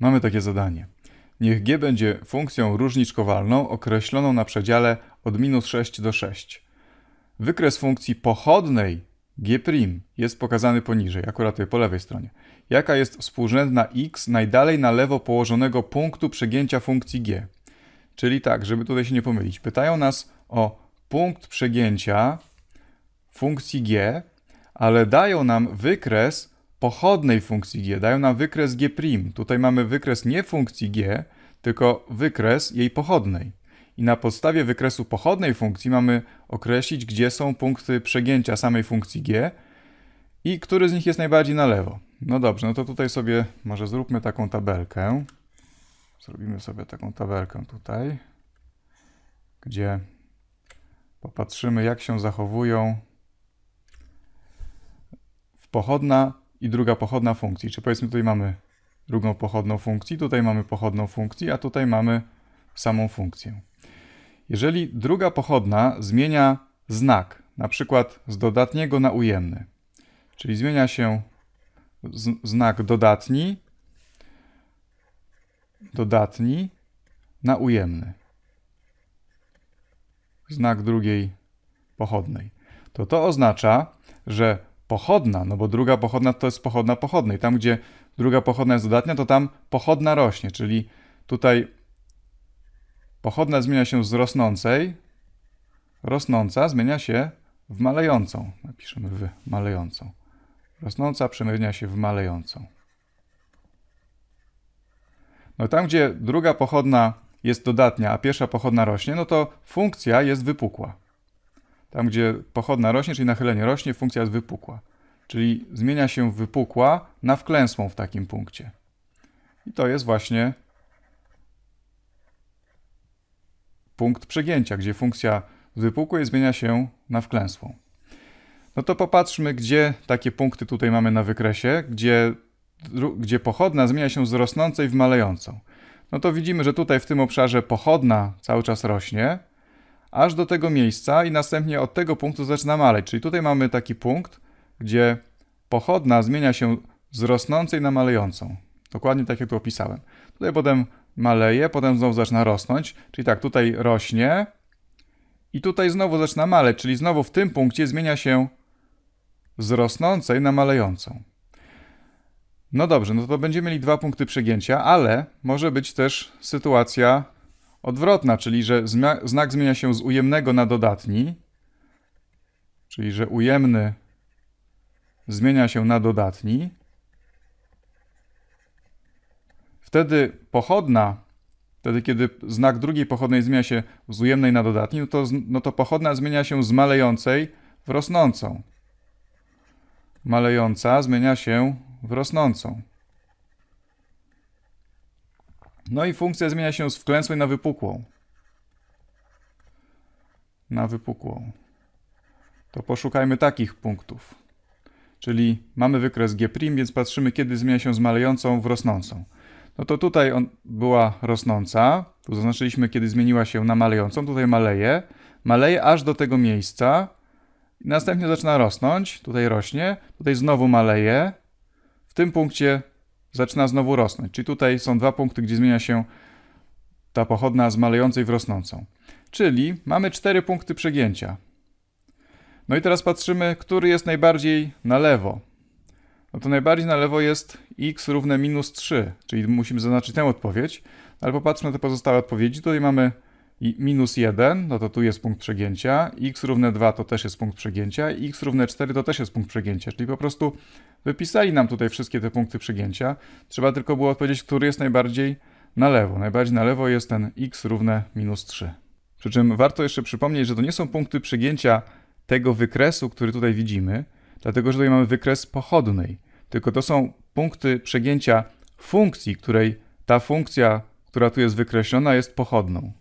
Mamy takie zadanie. Niech g będzie funkcją różniczkowalną określoną na przedziale od minus 6 do 6. Wykres funkcji pochodnej g' jest pokazany poniżej, akurat tutaj po lewej stronie. Jaka jest współrzędna x najdalej na lewo położonego punktu przegięcia funkcji g? Czyli tak, żeby tutaj się nie pomylić. Pytają nas o punkt przegięcia funkcji g, ale dają nam wykres pochodnej funkcji g, dają nam wykres g'. Tutaj mamy wykres nie funkcji g, tylko wykres jej pochodnej. I na podstawie wykresu pochodnej funkcji mamy określić, gdzie są punkty przegięcia samej funkcji g i który z nich jest najbardziej na lewo. No dobrze, no to tutaj sobie może zróbmy taką tabelkę. Zrobimy sobie taką tabelkę tutaj, gdzie popatrzymy, jak się zachowują pochodna i druga pochodna funkcji. Czy powiedzmy tutaj mamy drugą pochodną funkcji, tutaj mamy pochodną funkcji, a tutaj mamy samą funkcję. Jeżeli druga pochodna zmienia znak, na przykład z dodatniego na ujemny, czyli zmienia się znak dodatni, dodatni na ujemny, znak drugiej pochodnej, to to oznacza, że pochodna, no bo druga pochodna to jest pochodna pochodnej. Tam, gdzie druga pochodna jest dodatnia, to tam pochodna rośnie, czyli tutaj pochodna zmienia się z rosnącej, rosnąca zmienia się w malejącą. Napiszemy w malejącą. Rosnąca przemienia się w malejącą. No tam, gdzie druga pochodna jest dodatnia, a pierwsza pochodna rośnie, no to funkcja jest wypukła. Tam, gdzie pochodna rośnie, czyli nachylenie rośnie, funkcja jest wypukła. Czyli zmienia się wypukła na wklęsłą w takim punkcie. I to jest właśnie punkt przegięcia, gdzie funkcja z wypukłej zmienia się na wklęsłą. No to popatrzmy, gdzie takie punkty tutaj mamy na wykresie, gdzie, gdzie pochodna zmienia się z rosnącej w malejącą. No to widzimy, że tutaj w tym obszarze pochodna cały czas rośnie, aż do tego miejsca i następnie od tego punktu zaczyna maleć. Czyli tutaj mamy taki punkt, gdzie pochodna zmienia się z rosnącej na malejącą. Dokładnie tak jak tu opisałem. Tutaj potem maleje, potem znowu zaczyna rosnąć. Czyli tak, tutaj rośnie i tutaj znowu zaczyna maleć, czyli znowu w tym punkcie zmienia się z rosnącej na malejącą. No dobrze, no to będziemy mieli dwa punkty przegięcia, ale może być też sytuacja odwrotna, czyli że znak zmienia się z ujemnego na dodatni, czyli że ujemny zmienia się na dodatni, wtedy pochodna, wtedy kiedy znak drugiej pochodnej zmienia się z ujemnej na dodatni, no to, no to pochodna zmienia się z malejącej w rosnącą. Malejąca zmienia się w rosnącą. No i funkcja zmienia się z wklęsłej na wypukłą. Na wypukłą. To poszukajmy takich punktów. Czyli mamy wykres G', więc patrzymy kiedy zmienia się z malejącą w rosnącą. No to tutaj on była rosnąca, tu zaznaczyliśmy kiedy zmieniła się na malejącą, tutaj maleje, maleje aż do tego miejsca, następnie zaczyna rosnąć, tutaj rośnie, tutaj znowu maleje, w tym punkcie zaczyna znowu rosnąć. Czyli tutaj są dwa punkty, gdzie zmienia się ta pochodna z malejącej w rosnącą. Czyli mamy cztery punkty przegięcia. No i teraz patrzymy, który jest najbardziej na lewo. No to najbardziej na lewo jest x równe minus 3, czyli musimy zaznaczyć tę odpowiedź. Ale popatrzmy na te pozostałe odpowiedzi. Tutaj mamy i minus 1, no to tu jest punkt przegięcia, x równe 2 to też jest punkt przegięcia, x równe 4 to też jest punkt przegięcia, czyli po prostu wypisali nam tutaj wszystkie te punkty przegięcia. Trzeba tylko było odpowiedzieć, który jest najbardziej na lewo. Najbardziej na lewo jest ten x równe minus 3. Przy czym warto jeszcze przypomnieć, że to nie są punkty przegięcia tego wykresu, który tutaj widzimy, dlatego że tutaj mamy wykres pochodnej, tylko to są punkty przegięcia funkcji, której ta funkcja, która tu jest wykreślona, jest pochodną.